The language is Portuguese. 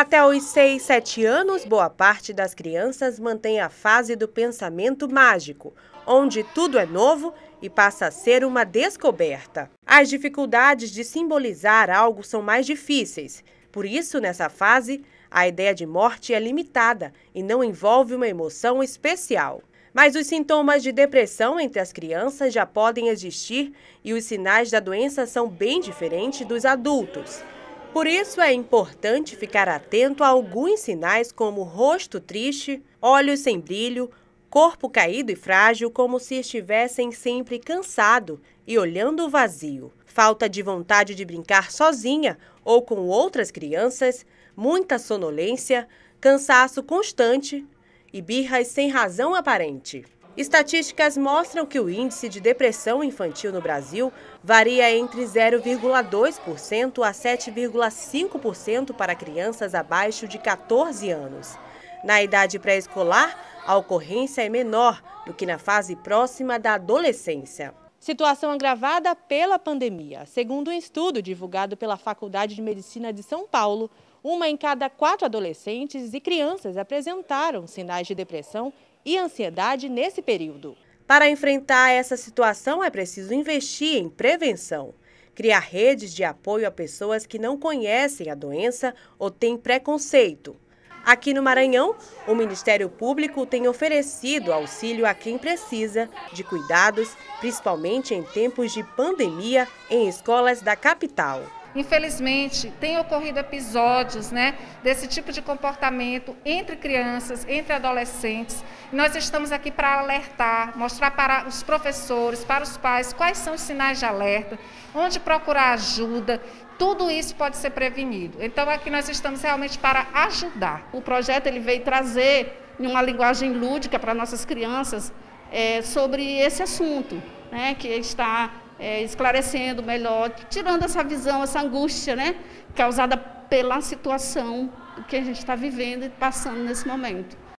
Até os 6, 7 anos, boa parte das crianças mantém a fase do pensamento mágico, onde tudo é novo e passa a ser uma descoberta. As dificuldades de simbolizar algo são mais difíceis, por isso, nessa fase, a ideia de morte é limitada e não envolve uma emoção especial. Mas os sintomas de depressão entre as crianças já podem existir e os sinais da doença são bem diferentes dos adultos. Por isso é importante ficar atento a alguns sinais como rosto triste, olhos sem brilho, corpo caído e frágil, como se estivessem sempre cansado e olhando o vazio, falta de vontade de brincar sozinha ou com outras crianças, muita sonolência, cansaço constante e birras sem razão aparente. Estatísticas mostram que o índice de depressão infantil no Brasil varia entre 0,2% a 7,5% para crianças abaixo de 14 anos. Na idade pré-escolar, a ocorrência é menor do que na fase próxima da adolescência. Situação agravada pela pandemia. Segundo um estudo divulgado pela Faculdade de Medicina de São Paulo, uma em cada quatro adolescentes e crianças apresentaram sinais de depressão e ansiedade nesse período. Para enfrentar essa situação, é preciso investir em prevenção. Criar redes de apoio a pessoas que não conhecem a doença ou têm preconceito. Aqui no Maranhão, o Ministério Público tem oferecido auxílio a quem precisa de cuidados, principalmente em tempos de pandemia em escolas da capital. Infelizmente, tem ocorrido episódios né, desse tipo de comportamento entre crianças, entre adolescentes. Nós estamos aqui para alertar, mostrar para os professores, para os pais, quais são os sinais de alerta, onde procurar ajuda, tudo isso pode ser prevenido. Então aqui nós estamos realmente para ajudar. O projeto ele veio trazer uma linguagem lúdica para nossas crianças é, sobre esse assunto, né, que está é, esclarecendo melhor, tirando essa visão, essa angústia né, causada pela situação que a gente está vivendo e passando nesse momento.